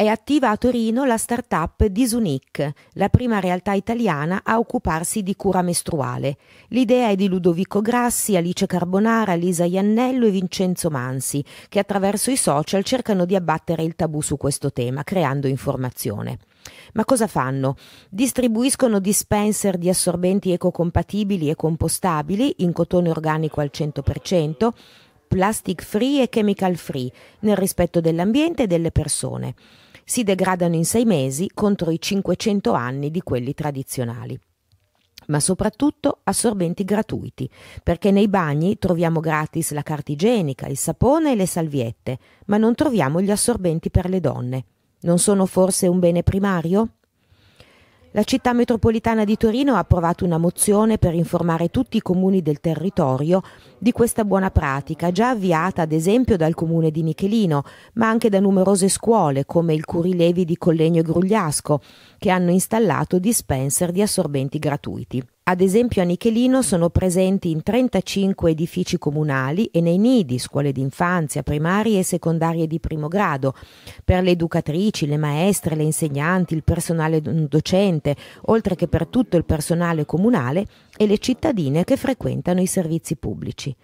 È attiva a Torino la startup up Disunic, la prima realtà italiana a occuparsi di cura mestruale. L'idea è di Ludovico Grassi, Alice Carbonara, Lisa Iannello e Vincenzo Mansi, che attraverso i social cercano di abbattere il tabù su questo tema, creando informazione. Ma cosa fanno? Distribuiscono dispenser di assorbenti ecocompatibili e compostabili in cotone organico al 100%, plastic free e chemical free, nel rispetto dell'ambiente e delle persone si degradano in sei mesi contro i 500 anni di quelli tradizionali ma soprattutto assorbenti gratuiti, perché nei bagni troviamo gratis la carta igienica, il sapone e le salviette, ma non troviamo gli assorbenti per le donne. Non sono forse un bene primario? La città metropolitana di Torino ha approvato una mozione per informare tutti i comuni del territorio di questa buona pratica, già avviata ad esempio dal comune di Michelino, ma anche da numerose scuole come il Curilevi di Collegno e Grugliasco, che hanno installato dispenser di assorbenti gratuiti. Ad esempio a Nichelino sono presenti in 35 edifici comunali e nei nidi, scuole di infanzia, primarie e secondarie di primo grado, per le educatrici, le maestre, le insegnanti, il personale docente, oltre che per tutto il personale comunale e le cittadine che frequentano i servizi pubblici.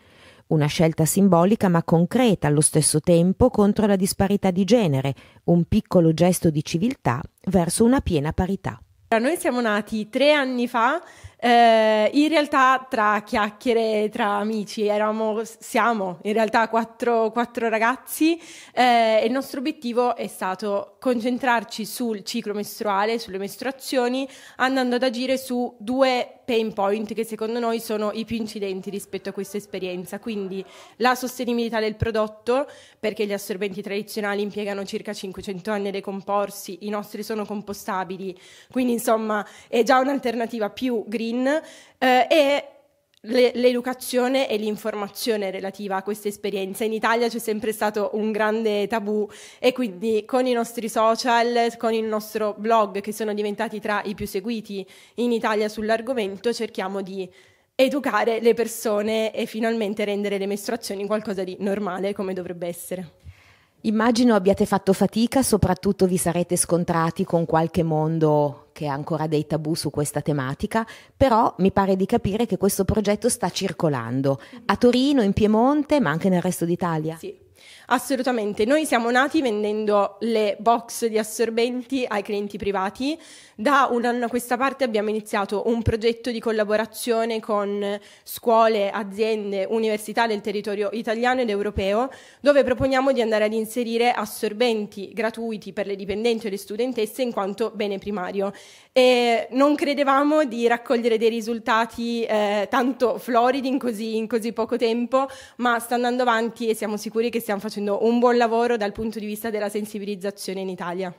Una scelta simbolica ma concreta allo stesso tempo contro la disparità di genere, un piccolo gesto di civiltà verso una piena parità. Noi siamo nati tre anni fa eh, in realtà tra chiacchiere, tra amici, eravamo, siamo in realtà quattro, quattro ragazzi eh, e il nostro obiettivo è stato concentrarci sul ciclo mestruale, sulle mestruazioni, andando ad agire su due pain point che secondo noi sono i più incidenti rispetto a questa esperienza, quindi la sostenibilità del prodotto, perché gli assorbenti tradizionali impiegano circa 500 anni a decomporsi, i nostri sono compostabili, quindi insomma è già un'alternativa più green Putin eh, e l'educazione e l'informazione relativa a questa esperienza. In Italia c'è sempre stato un grande tabù e quindi con i nostri social, con il nostro blog che sono diventati tra i più seguiti in Italia sull'argomento, cerchiamo di educare le persone e finalmente rendere le mestruazioni qualcosa di normale come dovrebbe essere. Immagino abbiate fatto fatica, soprattutto vi sarete scontrati con qualche mondo che ha ancora dei tabù su questa tematica, però mi pare di capire che questo progetto sta circolando a Torino, in Piemonte, ma anche nel resto d'Italia. Sì. Assolutamente, noi siamo nati vendendo le box di assorbenti ai clienti privati. Da un anno a questa parte abbiamo iniziato un progetto di collaborazione con scuole, aziende, università del territorio italiano ed europeo, dove proponiamo di andare ad inserire assorbenti gratuiti per le dipendenti e le studentesse in quanto bene primario. E non credevamo di raccogliere dei risultati eh, tanto floridi in così, in così poco tempo, ma sta andando avanti e siamo sicuri che siamo stiamo facendo un buon lavoro dal punto di vista della sensibilizzazione in Italia.